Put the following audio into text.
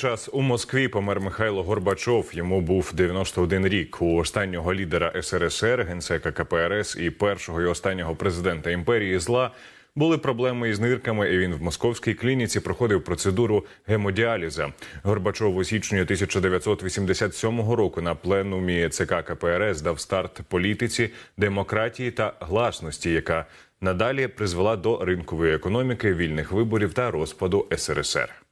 Час у Москві помер Михайло Горбачов. Йому був 91 рік. У останнього лідера СРСР, генсека КПРС і першого і останнього президента імперії зла були проблеми із нирками. і Він в московській клініці проходив процедуру гемодіаліза. Горбачов у січні 1987 року на пленумі ЦК КПРС дав старт політиці демократії та гласності, яка надалі призвела до ринкової економіки, вільних виборів та розпаду СРСР.